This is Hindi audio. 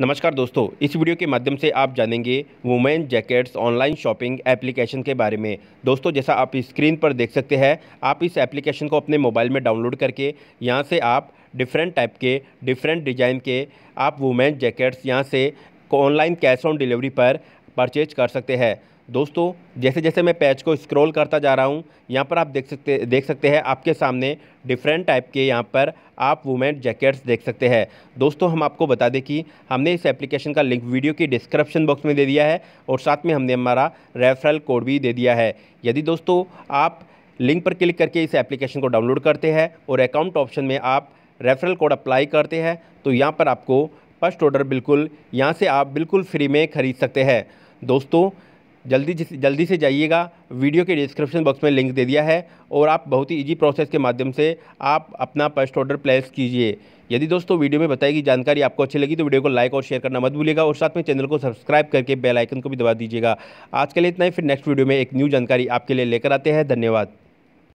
नमस्कार दोस्तों इस वीडियो के माध्यम से आप जानेंगे women jackets online shopping application के बारे में दोस्तों जैसा आप स्क्रीन पर देख सकते हैं आप इस एप्लीकेशन को अपने मोबाइल में डाउनलोड करके यहाँ से आप डिफरेंट टाइप के डिफरेंट डिज़ाइन के आप वुमेन जैकेट्स यहाँ से ऑनलाइन कैश ऑन डिलीवरी पर परचेज कर सकते हैं दोस्तों जैसे जैसे मैं पेज को स्क्रॉल करता जा रहा हूँ यहाँ पर आप देख सकते देख सकते हैं आपके सामने डिफरेंट टाइप के यहाँ पर आप वुमेन जैकेट्स देख सकते हैं दोस्तों हम आपको बता दें कि हमने इस एप्लीकेशन का लिंक वीडियो की डिस्क्रिप्शन बॉक्स में दे दिया है और साथ में हमने हमारा रेफरल कोड भी दे दिया है यदि दोस्तों आप लिंक पर क्लिक करके इस एप्लीकेशन को डाउनलोड करते हैं और अकाउंट ऑप्शन में आप रेफरल कोड अप्लाई करते हैं तो यहाँ पर आपको फर्स्ट ऑर्डर बिल्कुल यहाँ से आप बिल्कुल फ्री में ख़रीद सकते हैं दोस्तों जल्दी जल्दी से जाइएगा वीडियो के डिस्क्रिप्शन बॉक्स में लिंक दे दिया है और आप बहुत ही इजी प्रोसेस के माध्यम से आप अपना फर्स्ट ऑर्डर प्लेस कीजिए यदि दोस्तों वीडियो में बताई गई जानकारी आपको अच्छी लगी तो वीडियो को लाइक और शेयर करना मत भूलिएगा और साथ में चैनल को सब्सक्राइब करके बेलाइकन को भी दबा दीजिएगा आज के लिए इतना ही फिर नेक्स्ट वीडियो में एक न्यू जानकारी आपके लिए लेकर आते हैं धन्यवाद